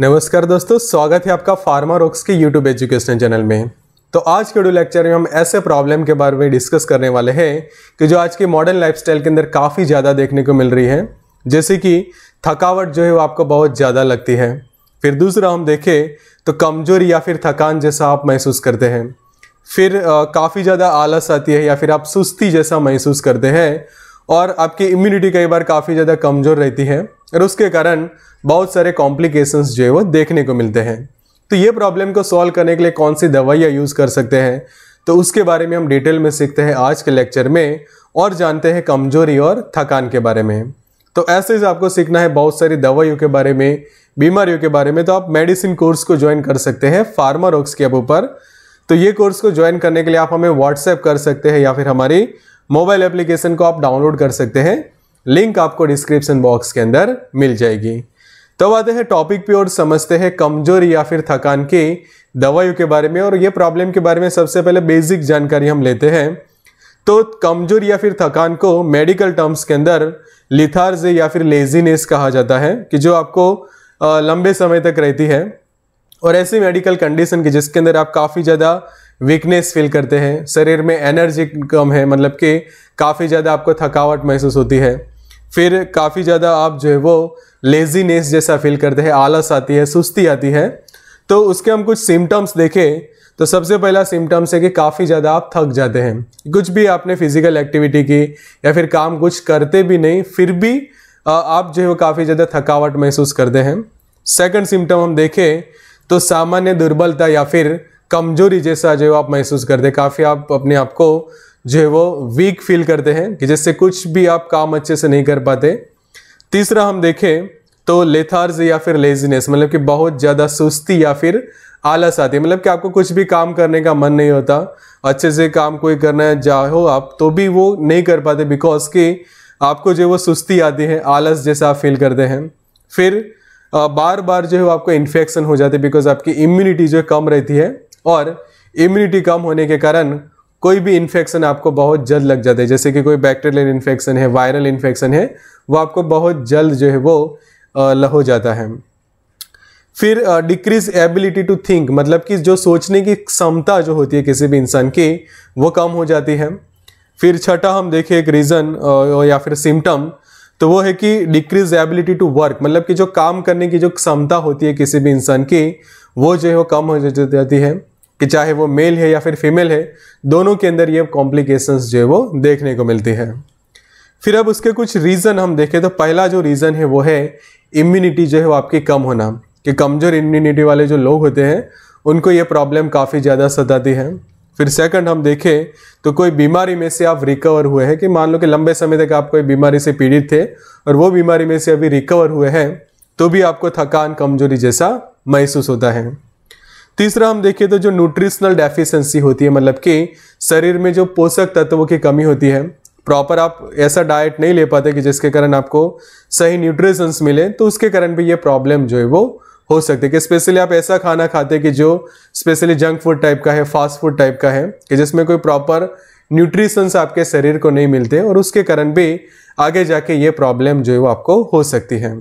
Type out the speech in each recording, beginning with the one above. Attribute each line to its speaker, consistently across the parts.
Speaker 1: नमस्कार दोस्तों स्वागत है आपका फार्मा रॉक्स के यूट्यूब एजुकेशन चैनल में तो आज के डू लेक्चर में हम ऐसे प्रॉब्लम के बारे में डिस्कस करने वाले हैं कि जो आज के मॉडर्न लाइफस्टाइल के अंदर काफ़ी ज़्यादा देखने को मिल रही है जैसे कि थकावट जो है वो आपको बहुत ज़्यादा लगती है फिर दूसरा हम देखें तो कमज़ोरी या फिर थकान जैसा आप महसूस करते हैं फिर काफ़ी ज़्यादा आलस आती है या फिर आप सुस्ती जैसा महसूस करते हैं और आपकी इम्यूनिटी कई बार काफ़ी ज़्यादा कमज़ोर रहती है और उसके कारण बहुत सारे कॉम्प्लिकेशंस जो है वो देखने को मिलते हैं तो ये प्रॉब्लम को सॉल्व करने के लिए कौन सी दवाइयाँ यूज़ कर सकते हैं तो उसके बारे में हम डिटेल में सीखते हैं आज के लेक्चर में और जानते हैं कमजोरी और थकान के बारे में तो ऐसे ही आपको सीखना है बहुत सारी दवाइयों के बारे में बीमारियों के बारे में तो आप मेडिसिन कोर्स को ज्वाइन कर सकते हैं फार्मा रोक्स के ऊपर तो ये कोर्स को ज्वाइन करने के लिए आप हमें व्हाट्सएप कर सकते हैं या फिर हमारी मोबाइल एप्लीकेशन को आप डाउनलोड कर सकते हैं लिंक आपको डिस्क्रिप्शन बॉक्स के अंदर मिल जाएगी तो आते हैं टॉपिक पे और समझते हैं कमजोरी या फिर थकान की दवाइयों के बारे में और ये प्रॉब्लम के बारे में सबसे पहले बेसिक जानकारी हम लेते हैं तो कमजोरी या फिर थकान को मेडिकल टर्म्स के अंदर लिथार्ज या फिर लेजीनेस कहा जाता है कि जो आपको लंबे समय तक रहती है और ऐसी मेडिकल कंडीशन की जिसके अंदर आप काफ़ी ज़्यादा वीकनेस फील करते हैं शरीर में एनर्जी कम है मतलब कि काफ़ी ज़्यादा आपको थकावट महसूस होती है फिर काफ़ी ज़्यादा आप जो है वो लेजीनेस जैसा फील करते हैं आलस आती है सुस्ती आती है तो उसके हम कुछ सिम्टम्स देखें तो सबसे पहला सिम्टम्स है कि काफ़ी ज़्यादा आप थक जाते हैं कुछ भी आपने फिजिकल एक्टिविटी की या फिर काम कुछ करते भी नहीं फिर भी आप जो है वो काफ़ी ज़्यादा थकावट महसूस करते हैं सेकंड सिम्टम हम देखें तो सामान्य दुर्बलता या फिर कमजोरी जैसा जो आप महसूस करते काफ़ी आप अपने आप को जो है वो वीक फील करते हैं कि जिससे कुछ भी आप काम अच्छे से नहीं कर पाते तीसरा हम देखें तो लेथार्ज या फिर लेजीनेस मतलब कि बहुत ज़्यादा सुस्ती या फिर आलस आती है मतलब कि आपको कुछ भी काम करने का मन नहीं होता अच्छे से काम कोई करना चाहो आप तो भी वो नहीं कर पाते बिकॉज कि आपको जो वो सुस्ती आती है आलस जैसा आप फील करते हैं फिर बार बार जो है आपको इन्फेक्शन हो जाते बिकॉज आपकी इम्यूनिटी जो कम रहती है और इम्यूनिटी कम होने के कारण कोई भी इन्फेक्शन आपको बहुत जल्द लग जाता है जैसे कि कोई बैक्टीरियल इन्फेक्शन है वायरल इन्फेक्शन है वो आपको बहुत जल्द जो है वो हो जाता है फिर डिक्रीज एबिलिटी टू थिंक मतलब कि जो सोचने की क्षमता जो होती है किसी भी इंसान की वो कम हो जाती है फिर छठा हम देखें एक रीज़न या फिर सिम्टम तो वो है कि डिक्रीज एबिलिटी टू वर्क मतलब कि जो काम करने की जो क्षमता होती है किसी भी इंसान की वो जो है वो कम हो जाती है कि चाहे वो मेल है या फिर फीमेल है दोनों के अंदर ये कॉम्प्लिकेशंस जो है वो देखने को मिलती है फिर अब उसके कुछ रीज़न हम देखें तो पहला जो रीज़न है वो है इम्यूनिटी जो है वो आपकी कम होना कि कमज़ोर इम्यूनिटी वाले जो लोग होते हैं उनको ये प्रॉब्लम काफ़ी ज़्यादा सताती है फिर सेकंड हम देखें तो कोई बीमारी में से आप रिकवर हुए हैं कि मान लो कि लंबे समय तक आप कोई बीमारी से पीड़ित थे और वो बीमारी में से अभी रिकवर हुए हैं तो भी आपको थकान कमजोरी जैसा महसूस होता है तीसरा हम देखें तो जो न्यूट्रिशनल डेफिशिएंसी होती है मतलब कि शरीर में जो पोषक तत्वों की कमी होती है प्रॉपर आप ऐसा डाइट नहीं ले पाते कि जिसके कारण आपको सही न्यूट्रिशंस मिले तो उसके कारण भी ये प्रॉब्लम जो है वो हो सकती है कि स्पेशली आप ऐसा खाना खाते कि जो स्पेशली जंक फूड टाइप का है फास्ट फूड टाइप का है कि जिसमें कोई प्रॉपर न्यूट्रिशंस आपके शरीर को नहीं मिलते और उसके कारण भी आगे जाके ये प्रॉब्लम जो है वो आपको हो सकती है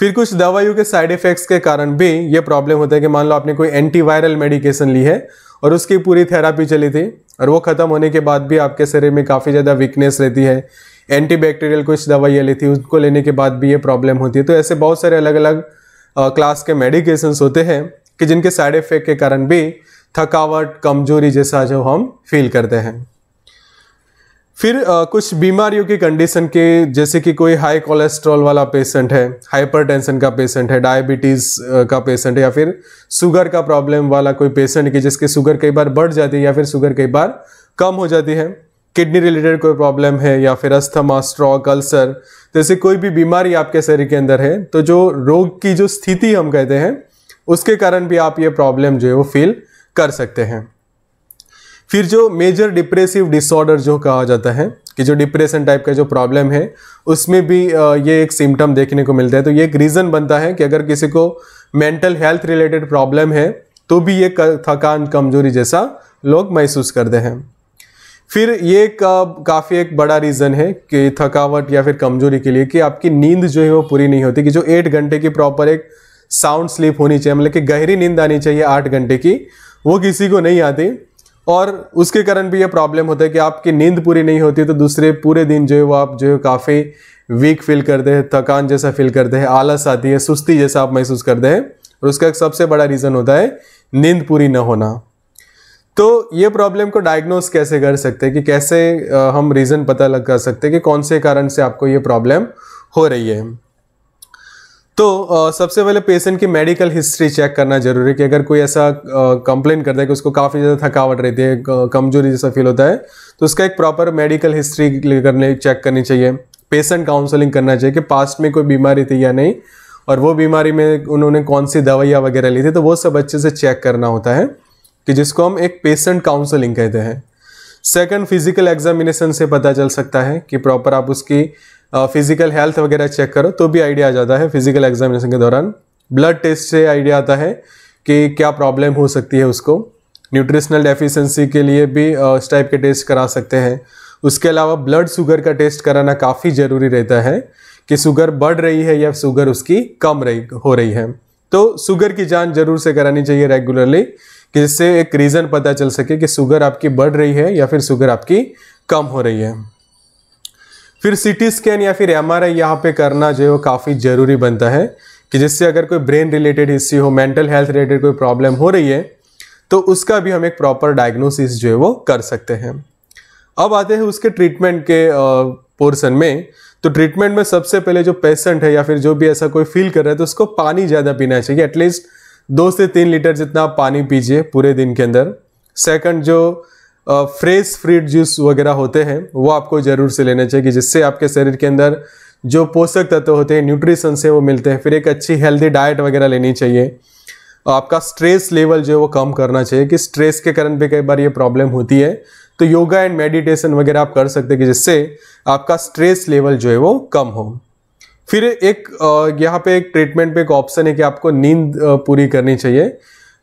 Speaker 1: फिर कुछ दवाइयों के साइड इफेक्ट्स के कारण भी ये प्रॉब्लम होता है कि मान लो आपने कोई एंटीवायरल मेडिकेशन ली है और उसकी पूरी थेरापी चली थी और वो ख़त्म होने के बाद भी आपके शरीर में काफ़ी ज़्यादा वीकनेस रहती है एंटीबैक्टीरियल कुछ दवाइयाँ ली थी उनको लेने के बाद भी ये प्रॉब्लम होती है तो ऐसे बहुत सारे अलग अलग क्लास के मेडिकेशन होते हैं कि जिनके साइड इफेक्ट के कारण भी थकावट कमजोरी जैसा जो हम फील करते हैं फिर आ, कुछ बीमारियों की कंडीशन के जैसे कि कोई हाई कोलेस्ट्रॉल वाला पेशेंट है हाइपरटेंशन का पेशेंट है डायबिटीज़ का पेशेंट है या फिर शुगर का प्रॉब्लम वाला कोई पेशेंट की जिसके शुगर कई बार बढ़ जाती है या फिर शुगर कई बार कम हो जाती है किडनी रिलेटेड कोई प्रॉब्लम है या फिर अस्थमा स्ट्रॉक अल्सर जैसे कोई भी बीमारी आपके शरीर के अंदर है तो जो रोग की जो स्थिति हम कहते हैं उसके कारण भी आप ये प्रॉब्लम जो है वो फील कर सकते हैं फिर जो मेजर डिप्रेसिव डिसऑर्डर जो कहा जाता है कि जो डिप्रेशन टाइप का जो प्रॉब्लम है उसमें भी ये एक सिम्टम देखने को मिलता है तो ये एक रीज़न बनता है कि अगर किसी को मेंटल हेल्थ रिलेटेड प्रॉब्लम है तो भी ये थकान कमजोरी जैसा लोग महसूस करते हैं फिर ये का, काफ़ी एक बड़ा रीज़न है कि थकावट या फिर कमजोरी के लिए कि आपकी नींद जो है वो पूरी नहीं होती कि जो एट घंटे की प्रॉपर एक साउंड स्लीप होनी चाहिए मतलब कि गहरी नींद आनी चाहिए आठ घंटे की वो किसी को नहीं आती और उसके कारण भी ये प्रॉब्लम होता है कि आपकी नींद पूरी नहीं होती तो दूसरे पूरे दिन जो है वो आप जो है काफ़ी वीक फील करते हैं थकान जैसा फील करते हैं आलस आती है सुस्ती जैसा आप महसूस करते हैं और उसका एक सबसे बड़ा रीज़न होता है नींद पूरी न होना तो ये प्रॉब्लम को डायग्नोस कैसे कर सकते हैं कि कैसे हम रीज़न पता लगा सकते हैं कि कौन से कारण से आपको ये प्रॉब्लम हो रही है तो आ, सबसे पहले पेशेंट की मेडिकल हिस्ट्री चेक करना जरूरी है कि अगर कोई ऐसा कंप्लेन करता है कि उसको काफ़ी ज़्यादा थकावट रहती है कमजोरी जैसा फील होता है तो उसका एक प्रॉपर मेडिकल हिस्ट्री करने चेक करनी चाहिए पेशेंट काउंसलिंग करना चाहिए कि पास्ट में कोई बीमारी थी या नहीं और वो बीमारी में उन्होंने कौन सी दवाइयाँ वगैरह ली थी तो वो सब अच्छे से चेक करना होता है कि जिसको हम एक पेशेंट काउंसलिंग कहते हैं सेकंड फिजिकल एग्जामिनेशन से पता चल सकता है कि प्रॉपर आप उसकी फिजिकल uh, हेल्थ वगैरह चेक करो तो भी आइडिया आ जाता है फिजिकल एग्जामिनेशन के दौरान ब्लड टेस्ट से आइडिया आता है कि क्या प्रॉब्लम हो सकती है उसको न्यूट्रिशनल डेफिशिएंसी के लिए भी uh, इस टाइप के टेस्ट करा सकते हैं उसके अलावा ब्लड शुगर का टेस्ट कराना काफ़ी ज़रूरी रहता है कि शुगर बढ़ रही है या शुगर उसकी कम रही हो रही है तो शुगर की जांच जरूर से करानी चाहिए रेगुलरली कि जिससे एक रीज़न पता चल सके कि शुगर आपकी बढ़ रही है या फिर शुगर आपकी कम हो रही है फिर सिटी स्कैन या फिर एम आर आई यहाँ पर करना जो है वो काफ़ी ज़रूरी बनता है कि जिससे अगर कोई ब्रेन रिलेटेड इश्यू हो मेंटल हेल्थ रिलेटेड कोई प्रॉब्लम हो रही है तो उसका भी हम एक प्रॉपर डायग्नोसिस जो है वो कर सकते हैं अब आते हैं उसके ट्रीटमेंट के पोर्सन में तो ट्रीटमेंट में सबसे पहले जो पेशेंट है या फिर जो भी ऐसा कोई फील कर रहा है तो उसको पानी ज़्यादा पीना चाहिए एटलीस्ट दो से तीन लीटर जितना पानी पीजिए पूरे दिन के अंदर सेकंड जो फ्रेश फ्रूट जूस वगैरह होते हैं वो आपको ज़रूर से लेने चाहिए जिससे आपके शरीर के अंदर जो पोषक तत्व होते हैं न्यूट्रिशन से वो मिलते हैं फिर एक अच्छी हेल्दी डाइट वगैरह लेनी चाहिए आपका स्ट्रेस लेवल जो है वो कम करना चाहिए कि स्ट्रेस के कारण भी कई बार ये प्रॉब्लम होती है तो योगा एंड मेडिटेशन वगैरह आप कर सकते हैं कि जिससे आपका स्ट्रेस लेवल जो है वो कम हो फिर एक यहाँ पे एक ट्रीटमेंट पे एक ऑप्शन है कि आपको नींद पूरी करनी चाहिए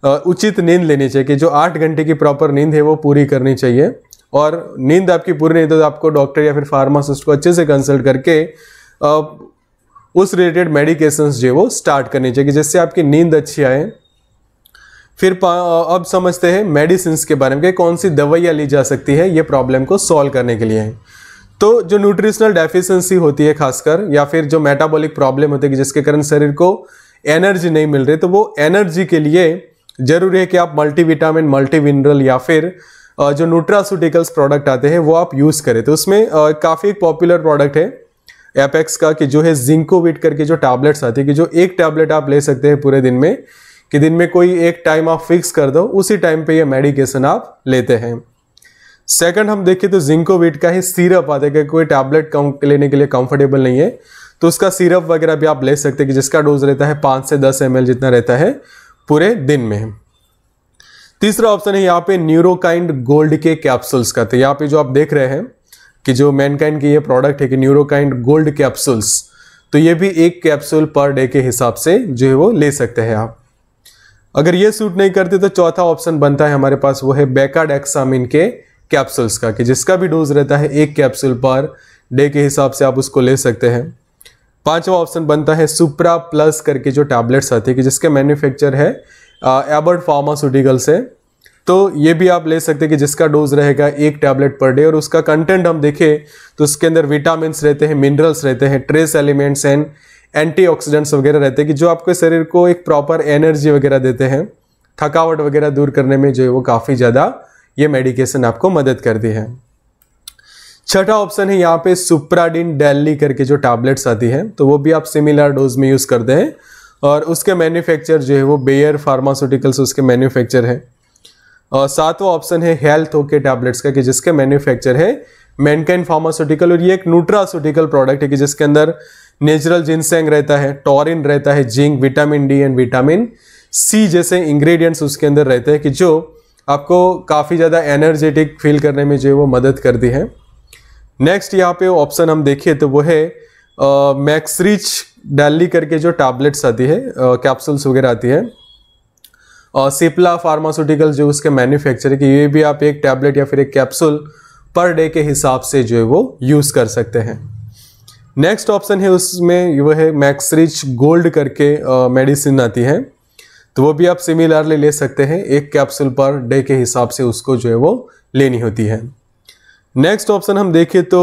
Speaker 1: उचित नींद लेनी चाहिए कि जो आठ घंटे की प्रॉपर नींद है वो पूरी करनी चाहिए और नींद आपकी पूरी नहीं तो आपको डॉक्टर या फिर फार्मासिस्ट को अच्छे से कंसल्ट करके उस रिलेटेड मेडिकेशंस जो वो स्टार्ट करनी चाहिए जिससे आपकी नींद अच्छी आए फिर अब समझते हैं मेडिसिन के बारे में कि कौन सी दवाइयाँ ली जा सकती है ये प्रॉब्लम को सॉल्व करने के लिए तो जो न्यूट्रिशनल डेफिशिएंसी होती है खासकर या फिर जो मेटाबॉलिक प्रॉब्लम होती है जिसके कारण शरीर को एनर्जी नहीं मिल रही तो वो एनर्जी के लिए जरूरी है कि आप मल्टीविटामिन मल्टीमिनरल या फिर जो न्यूट्रासूटिकल्स प्रोडक्ट आते हैं वो आप यूज़ करें तो उसमें काफ़ी एक पॉपुलर प्रोडक्ट है एपेक्स का कि जो है जिंकोविट करके जो टैबलेट्स आते हैं कि जो एक टैबलेट आप ले सकते हैं पूरे दिन में कि दिन में कोई एक टाइम आप फिक्स कर दो उसी टाइम पे ये मेडिकेशन आप लेते हैं सेकंड हम देखें तो जिंकोविट का ही सीरप आता है कि कोई टैबलेट लेने के लिए कंफर्टेबल नहीं है तो उसका सीरप वगैरह भी आप ले सकते हैं कि जिसका डोज रहता है पाँच से दस एम जितना रहता है पूरे दिन में तीसरा ऑप्शन है यहाँ पे न्यूरोकाइंड गोल्ड के कैप्सूल्स का तो यहाँ पे जो आप देख रहे हैं कि जो मैनकाइंड की ये प्रोडक्ट है कि न्यूरोकाइंड गोल्ड कैप्सूल्स तो ये भी एक कैप्सूल पर डे के हिसाब से जो है वो ले सकते हैं आप अगर ये सूट नहीं करते तो चौथा ऑप्शन बनता है हमारे पास वो है बेकाडेक्सामिन के कैप्सूल्स का कि जिसका भी डोज रहता है एक कैप्सूल पर डे के हिसाब से आप उसको ले सकते हैं पांचवा ऑप्शन बनता है सुप्रा प्लस करके जो टैबलेट्स आते हैं कि जिसके मैन्युफैक्चर है एबर्ट फार्मास्यूटिकल से तो ये भी आप ले सकते हैं कि जिसका डोज रहेगा एक टैबलेट पर डे और उसका कंटेंट हम देखें तो उसके अंदर विटामिन रहते हैं मिनरल्स रहते हैं ट्रेस एलिमेंट्स एंड ऑक्सीडेंट्स वगैरह रहते हैं कि जो आपके शरीर को एक प्रॉपर एनर्जी वगैरह देते हैं थकावट वगैरह दूर करने में जो है वो काफ़ी ज़्यादा ये मेडिकेशन आपको मदद करती है छठा ऑप्शन है यहाँ पे सुप्राडिन डेली करके जो टैबलेट्स आती है तो वो भी आप सिमिलर डोज में यूज़ करते हैं और उसके मैन्युफैक्चर जो है वो बेयर फार्मास्यूटिकल्स उसके मैन्युफैक्चर है और सातवां ऑप्शन है हेल्थ ओके टैबलेट्स का कि जिसके मैन्युफैक्चर है मैनकाइन फार्मास्यूटिकल और ये एक न्यूट्रास्यूटिकल प्रोडक्ट है कि जिसके अंदर नेचुरल जिनसेंग रहता है टॉरिन रहता है zinc vitamin D and vitamin C जैसे इंग्रेडिएंट्स उसके अंदर रहते हैं कि जो आपको काफ़ी ज़्यादा एनर्जेटिक फील करने में जो है वो मदद करती है नेक्स्ट यहाँ पे ऑप्शन हम देखिए तो वो है मैक्सरिच डेली करके जो टैबलेट्स आती है कैप्सूल्स वगैरह आती है और सिप्ला फार्मास्यूटिकल जो उसके मैन्युफैक्चर की ये भी आप एक टैबलेट या फिर एक कैप्सूल पर डे के हिसाब से जो है वो यूज़ कर सकते हैं नेक्स्ट ऑप्शन है उसमें वो है मैक्सरिच गोल्ड करके मेडिसिन आती है तो वो भी आप सिमिलरली ले सकते हैं एक कैप्सूल पर डे के हिसाब से उसको जो है वो लेनी होती है नेक्स्ट ऑप्शन हम देखें तो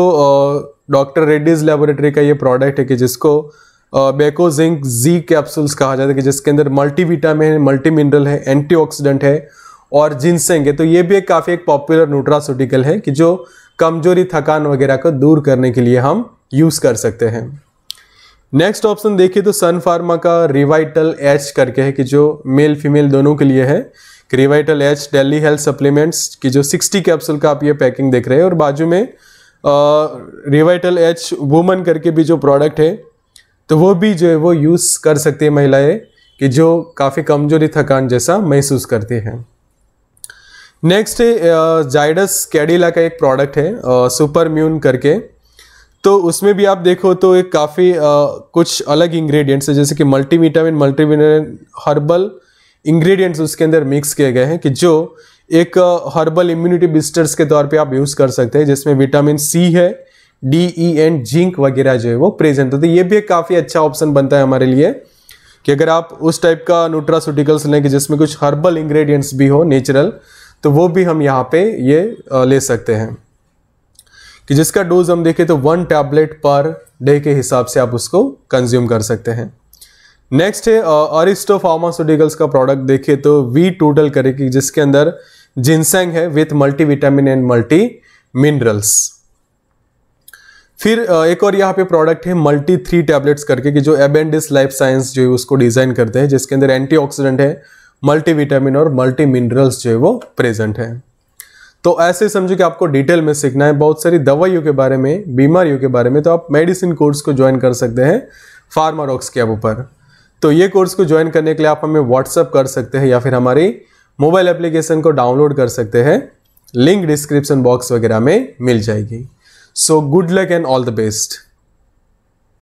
Speaker 1: डॉक्टर रेड्डीज लेबोरेटरी का ये प्रोडक्ट है कि जिसको बेको जिंक जी कैप्सूल्स कहा जाता है कि जिसके अंदर मल्टी विटामिन है मल्टी मिनरल है एंटीऑक्सीडेंट है और जिनसेंग है तो ये भी एक काफ़ी एक पॉपुलर न्यूट्रासूटिकल है कि जो कमजोरी थकान वगैरह को दूर करने के लिए हम यूज़ कर सकते हैं नेक्स्ट ऑप्शन देखिए तो सन फार्मा का रिवाइटल एच करके है कि जो मेल फीमेल दोनों के लिए है Revital H daily health supplements की जो 60 कैप्सूल का आप ये पैकिंग देख रहे हैं और बाजू में रिवाइटल एच वुमन करके भी जो प्रोडक्ट है तो वो भी जो है वो यूज़ कर सकती है महिलाएं कि जो काफ़ी कमजोरी थकान जैसा महसूस करती हैं नेक्स्ट है जाइडस कैडिला का एक प्रोडक्ट है सुपर म्यून करके तो उसमें भी आप देखो तो एक काफ़ी कुछ अलग इंग्रेडिएंट्स है जैसे कि मल्टीविटामिन मल्टीविटामिन हर्बल इंग्रेडिएंट्स उसके अंदर मिक्स किए गए हैं कि जो एक हर्बल इम्यूनिटी बिस्टर्स के तौर पे आप यूज़ कर सकते हैं जिसमें विटामिन सी है डी ई एंड जिंक वगैरह जो है वो प्रेजेंट होते हैं ये भी एक काफ़ी अच्छा ऑप्शन बनता है हमारे लिए कि अगर आप उस टाइप का न्यूट्रासूटिकल्स लें कि जिसमें कुछ हर्बल इंग्रेडियंट्स भी हो नेचुरल तो वो भी हम यहाँ पे ये ले सकते हैं कि जिसका डोज हम देखें तो वन टैबलेट पर डे के हिसाब से आप उसको कंज्यूम कर सकते हैं नेक्स्ट है अरिस्टो uh, फार्मास्यूटिकल्स का प्रोडक्ट देखिए तो वी टोटल करेगी जिसके अंदर जिनसेंग है with multi vitamin and multi minerals फिर uh, एक और यहाँ पे प्रोडक्ट है मल्टी थ्री टैबलेट्स करके कि जो एबेंडिस लाइफ साइंस जो है उसको डिज़ाइन करते हैं जिसके अंदर एंटीऑक्सीडेंट है मल्टी विटामिन और मल्टी मिनरल्स जो है वो प्रेजेंट है तो ऐसे समझो कि आपको डिटेल में सीखना है बहुत सारी दवाइयों के बारे में बीमारियों के बारे में तो आप मेडिसिन कोर्स को ज्वाइन कर सकते हैं फार्मारॉक्स के ऊपर तो ये कोर्स को ज्वाइन करने के लिए आप हमें व्हाट्सअप कर सकते हैं या फिर हमारी मोबाइल एप्लीकेशन को डाउनलोड कर सकते हैं लिंक डिस्क्रिप्शन बॉक्स वगैरह में मिल जाएगी so good luck and all the best